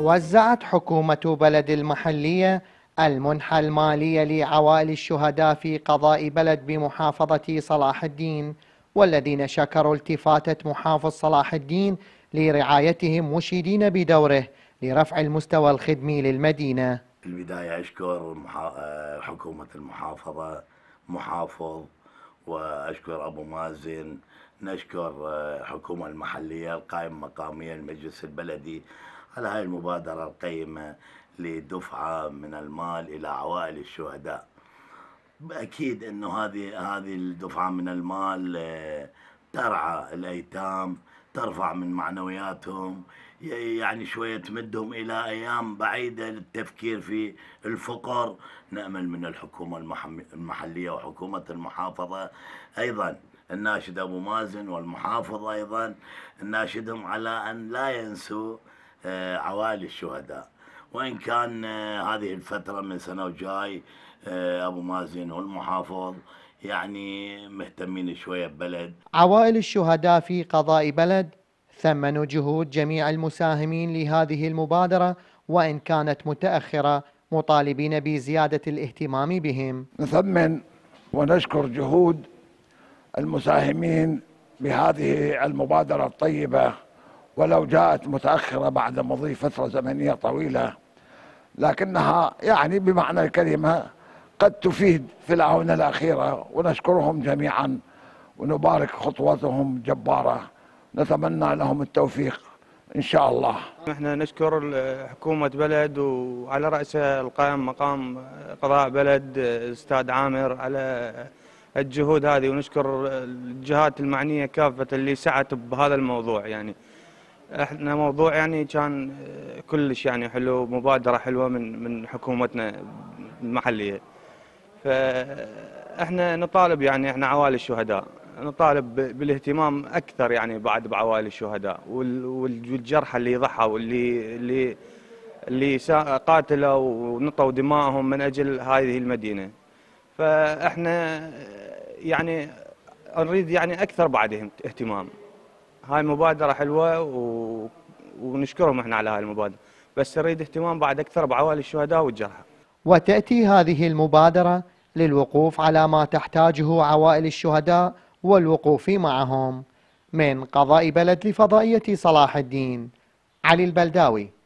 وزعت حكومة بلد المحلية المنحة المالية لعوائل الشهداء في قضاء بلد بمحافظة صلاح الدين والذين شكروا التفاتة محافظ صلاح الدين لرعايتهم مشيدين بدوره لرفع المستوى الخدمي للمدينة في البداية أشكر آه، حكومة المحافظة محافظ واشكر ابو مازن نشكر الحكومه آه، المحليه القائمه المقاميه المجلس البلدي على هاي المبادره القيمه لدفعه من المال الى عوائل الشهداء اكيد انه هذه هذه الدفعه من المال آه، ترعى الايتام ترفع من معنوياتهم يعني شوية تمدهم إلى أيام بعيدة للتفكير في الفقر نأمل من الحكومة المحلية وحكومة المحافظة أيضا الناشد أبو مازن والمحافظة أيضا الناشدهم على أن لا ينسوا آه، عوائل الشهداء وإن كان آه، هذه الفترة من سنة وجاي آه، أبو مازن والمحافظ يعني مهتمين شوية ببلد عوائل الشهداء في قضاء بلد ثمنوا جهود جميع المساهمين لهذه المبادرة وإن كانت متأخرة مطالبين بزيادة الاهتمام بهم نثمن ونشكر جهود المساهمين بهذه المبادرة الطيبة ولو جاءت متأخرة بعد مضي فترة زمنية طويلة لكنها يعني بمعنى الكلمة قد تفيد في الآونة الأخيرة ونشكرهم جميعا ونبارك خطوتهم جبارة نتمنى لهم التوفيق إن شاء الله نحن نشكر حكومة بلد وعلى رأسها القائم مقام قضاء بلد أستاذ عامر على الجهود هذه ونشكر الجهات المعنية كافة اللي سعت بهذا الموضوع يعني احنا موضوع يعني كان كلش يعني حلو مبادره حلوه من من حكومتنا المحليه فاحنا نطالب يعني احنا عوائل الشهداء نطالب بالاهتمام اكثر يعني بعد بعوائل الشهداء والجرحى اللي ضحوا واللي اللي اللي قاتلوا ونطوا دمائهم من اجل هذه المدينه فاحنا يعني نريد يعني اكثر بعدهم اهتمام هاي مبادره حلوه و... ونشكرهم احنا على هاي المبادره بس نريد اهتمام بعد اكثر بعوائل الشهداء والجرحى وتاتي هذه المبادره للوقوف على ما تحتاجه عوائل الشهداء والوقوف معهم من قضاء بلد لفضائيه صلاح الدين علي البلداوي